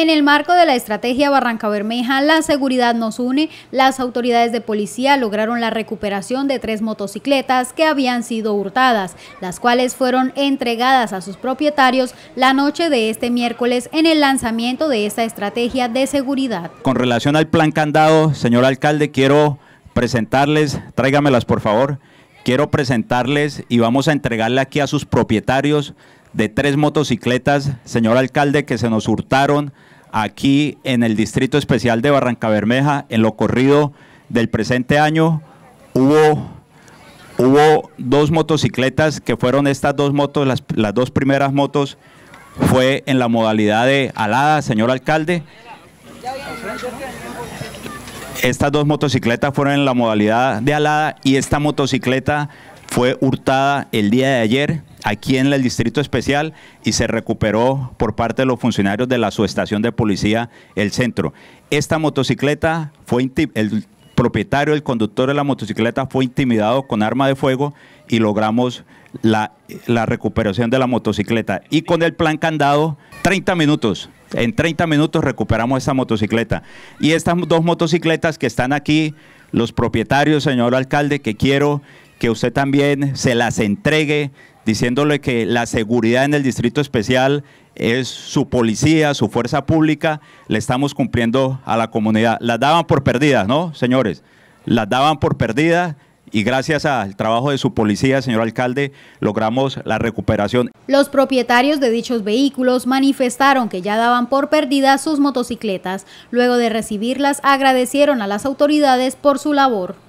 En el marco de la estrategia Barranca Bermeja, la seguridad nos une, las autoridades de policía lograron la recuperación de tres motocicletas que habían sido hurtadas, las cuales fueron entregadas a sus propietarios la noche de este miércoles en el lanzamiento de esta estrategia de seguridad. Con relación al plan candado, señor alcalde, quiero presentarles, tráigamelas por favor, quiero presentarles y vamos a entregarle aquí a sus propietarios de tres motocicletas, señor alcalde, que se nos hurtaron aquí en el Distrito Especial de Barranca Bermeja en lo corrido del presente año. Hubo hubo dos motocicletas que fueron estas dos motos, las, las, dos primeras motos fue en la modalidad de alada, señor alcalde. Estas dos motocicletas fueron en la modalidad de alada y esta motocicleta fue hurtada el día de ayer aquí en el Distrito Especial y se recuperó por parte de los funcionarios de la subestación de policía El Centro. Esta motocicleta fue el propietario, el conductor de la motocicleta fue intimidado con arma de fuego y logramos la, la recuperación de la motocicleta. Y con el plan candado, 30 minutos. En 30 minutos recuperamos esta motocicleta. Y estas dos motocicletas que están aquí, los propietarios, señor alcalde, que quiero que usted también se las entregue, diciéndole que la seguridad en el Distrito Especial es su policía, su fuerza pública, le estamos cumpliendo a la comunidad. Las daban por perdidas, ¿no, señores? Las daban por perdidas y gracias al trabajo de su policía, señor alcalde, logramos la recuperación. Los propietarios de dichos vehículos manifestaron que ya daban por perdidas sus motocicletas. Luego de recibirlas, agradecieron a las autoridades por su labor.